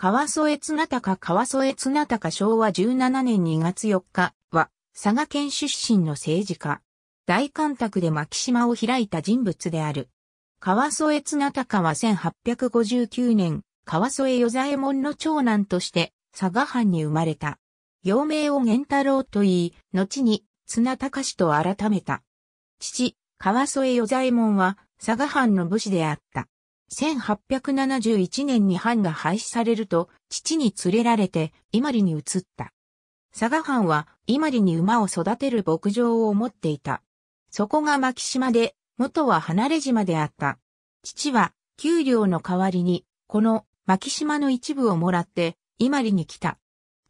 川添綱高川添綱高昭和17年2月4日は、佐賀県出身の政治家。大干拓で牧島を開いた人物である。川添綱高は1859年、川添与左衛門の長男として佐賀藩に生まれた。幼名を源太郎と言い、後に綱高氏と改めた。父、川添与左衛門は佐賀藩の武士であった。1871年に藩が廃止されると、父に連れられて、伊万里に移った。佐賀藩は、伊万里に馬を育てる牧場を持っていた。そこが牧島で、元は離れ島であった。父は、給料の代わりに、この牧島の一部をもらって、伊万里に来た。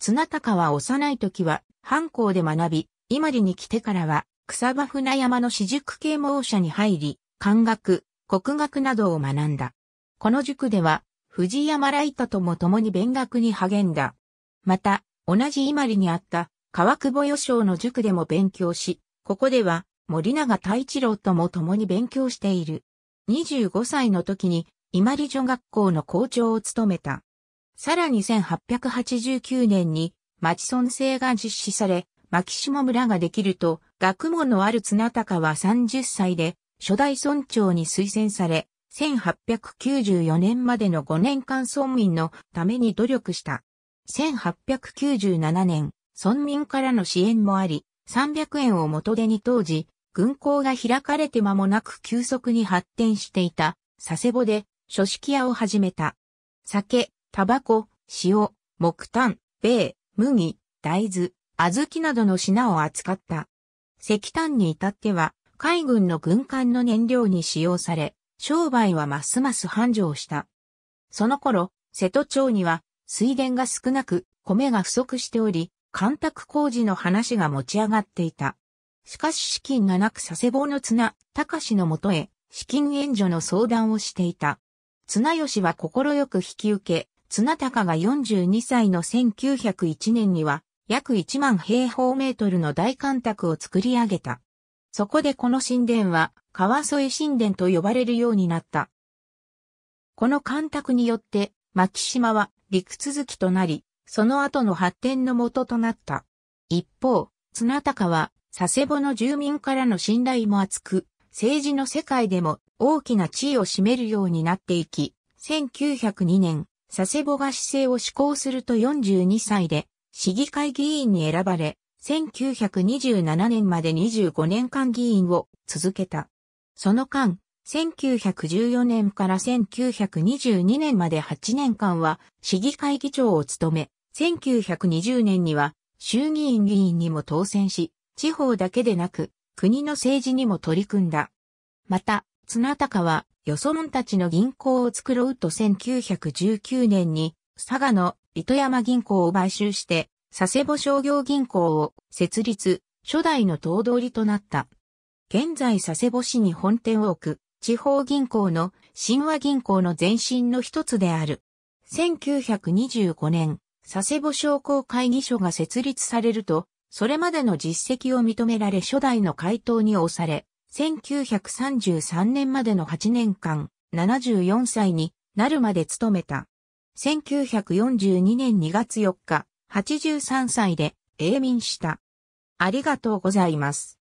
綱高は幼い時は、藩校で学び、伊万里に来てからは、草場船山の私塾啓蒙者に入り、漢学、国学などを学んだ。この塾では、藤山ライトとも共に勉学に励んだ。また、同じ伊万里にあった川久保予章の塾でも勉強し、ここでは森永太一郎とも共に勉強している。25歳の時に伊万里女学校の校長を務めた。さらに1889年に町村制が実施され、牧島村ができると、学問のある綱高は30歳で初代村長に推薦され、1894年までの5年間村民のために努力した。1897年、村民からの支援もあり、300円を元手に当時、軍港が開かれて間もなく急速に発展していた、佐世保で書式屋を始めた。酒、タバコ、塩、木炭、米、麦、大豆、小豆などの品を扱った。石炭に至っては、海軍の軍艦の燃料に使用され、商売はますます繁盛した。その頃、瀬戸町には水田が少なく米が不足しており、干拓工事の話が持ち上がっていた。しかし資金がなく佐世保の綱、高氏のもとへ資金援助の相談をしていた。綱吉は心よく引き受け、綱高が42歳の1901年には約1万平方メートルの大干拓を作り上げた。そこでこの神殿は川添神殿と呼ばれるようになった。この干拓によって、牧島は陸続きとなり、その後の発展の元となった。一方、綱高は佐世保の住民からの信頼も厚く、政治の世界でも大きな地位を占めるようになっていき、1902年、佐世保が市政を施行すると42歳で、市議会議員に選ばれ、1927年まで25年間議員を続けた。その間、1914年から1922年まで8年間は市議会議長を務め、1920年には衆議院議員にも当選し、地方だけでなく国の政治にも取り組んだ。また、綱高はよそもんたちの銀行を作ろうと1919年に佐賀の糸山銀行を買収して佐世保商業銀行を設立、初代の頭取となった。現在佐世保市に本店を置く、地方銀行の神話銀行の前身の一つである。1925年、佐世保商工会議所が設立されると、それまでの実績を認められ初代の回答に押され、1933年までの8年間、74歳になるまで勤めた。1942年2月4日、83歳で永眠した。ありがとうございます。